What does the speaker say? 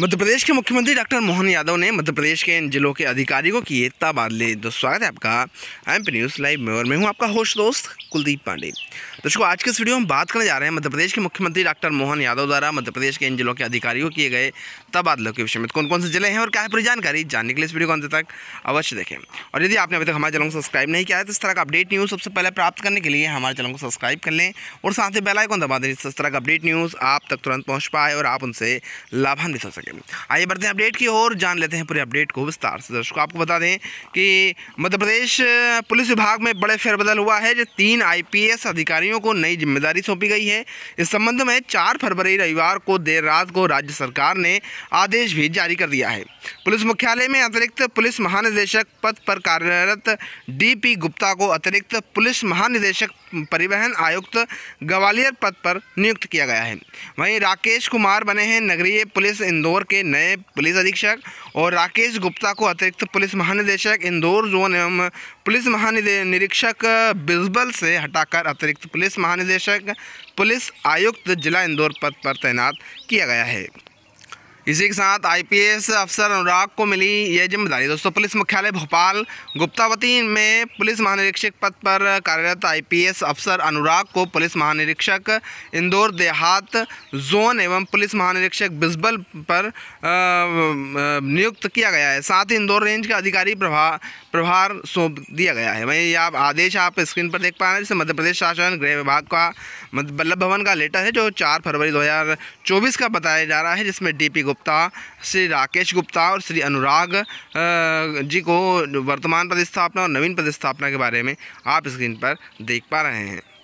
मध्य प्रदेश के मुख्यमंत्री डॉक्टर मोहन यादव ने मध्य प्रदेश के इन जिलों के अधिकारियों को किए तबादले तो स्वागत है आपका एम पी न्यूज़ लाइव में और मैं हूं आपका होस्ट दोस्त कुलदीप पांडे दोस्तों आज के इस वीडियो में बात करने जा रहे हैं मध्य प्रदेश के मुख्यमंत्री डॉक्टर मोहन यादव द्वारा मध्य प्रदेश के इन जिलों के अधिकारियों को किए गए तबादलों के विषय में तो कौन कौन से जिले हैं और क्या है पूरी जानकारी जानने के लिए इस वीडियो को अंत तक अवश्य देखें और यदि आपने अभी तक हमारे चैनल को सब्सक्राइब नहीं किया है तो इस तरह का अपडेट न्यूज़ सबसे पहले प्राप्त करने के लिए हमारे चैनल को सब्सक्राइब कर लें और साथ ही बेलाइकॉन दबा दें इस तरह का अपडेट न्यूज़ आप तक तुरंत पहुँच पाए और आप उनसे लाभान्वित हो सके अपडेट आइए बढ़ते हैं अपडेट की ओर जान लेते हैं पूरे अपडेट को विस्तार से दर्शकों आपको बता दें कि मध्य प्रदेश पुलिस विभाग में बड़े फेरबदल हुआ है जो तीन आईपीएस अधिकारियों को नई जिम्मेदारी सौंपी गई है इस संबंध में चार फरवरी रविवार को देर रात को राज्य सरकार ने आदेश भी जारी कर दिया है पुलिस मुख्यालय में अतिरिक्त पुलिस महानिदेशक पद पर कार्यरत डीपी गुप्ता को अतिरिक्त पुलिस महानिदेशक परिवहन आयुक्त ग्वालियर पद पर नियुक्त किया गया है वहीं राकेश कुमार बने हैं नगरीय पुलिस इंदौर के नए पुलिस अधीक्षक और राकेश गुप्ता को अतिरिक्त पुलिस महानिदेशक इंदौर जोन एवं पुलिस महानिरीक्षक बिजबल से हटाकर अतिरिक्त पुलिस महानिदेशक पुलिस आयुक्त जिला इंदौर पद पर तैनात किया गया है इसी के साथ आईपीएस अफसर अनुराग को मिली यह जिम्मेदारी दोस्तों पुलिस मुख्यालय भोपाल गुप्तावती में पुलिस महानिरीक्षक पद पर कार्यरत आईपीएस अफसर अनुराग को पुलिस महानिरीक्षक इंदौर देहात जोन एवं पुलिस महानिरीक्षक बिजबल पर नियुक्त किया गया है साथ ही इंदौर रेंज का अधिकारी प्रभा प्रभार सौंप दिया गया है वहीं आप आदेश आप स्क्रीन पर देख पा रहे हैं जिससे मध्य प्रदेश शासन गृह विभाग का वल्लभ भवन का लेटर है जो चार फरवरी दो का बताया जा रहा है जिसमें डी गुप्ता गुप्ता श्री राकेश गुप्ता और श्री अनुराग जी को वर्तमान पदस्थापना और नवीन पदस्थापना के बारे में आप स्क्रीन पर देख पा रहे हैं